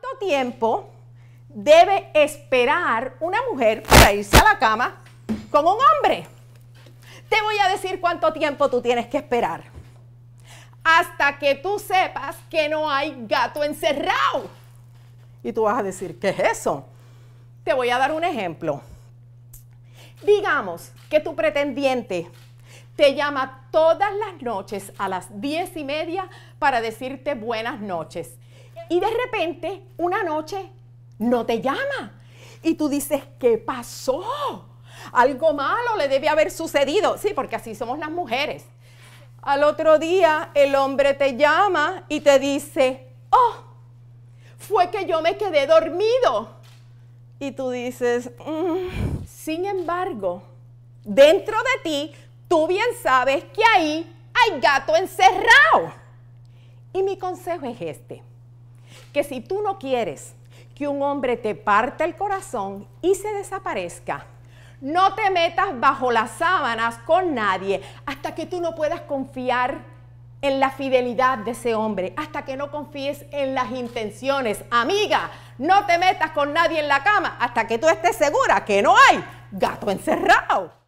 cuánto tiempo debe esperar una mujer para irse a la cama con un hombre. Te voy a decir cuánto tiempo tú tienes que esperar. Hasta que tú sepas que no hay gato encerrado. Y tú vas a decir, ¿qué es eso? Te voy a dar un ejemplo. Digamos que tu pretendiente te llama todas las noches a las diez y media para decirte buenas noches y de repente, una noche, no te llama. Y tú dices, ¿qué pasó? Algo malo le debe haber sucedido. Sí, porque así somos las mujeres. Al otro día el hombre te llama y te dice, oh, fue que yo me quedé dormido. Y tú dices, mm". sin embargo, dentro de ti, tú bien sabes que ahí hay gato encerrado. Y mi consejo es este que si tú no quieres que un hombre te parta el corazón y se desaparezca, no te metas bajo las sábanas con nadie hasta que tú no puedas confiar en la fidelidad de ese hombre, hasta que no confíes en las intenciones. Amiga, no te metas con nadie en la cama hasta que tú estés segura que no hay gato encerrado.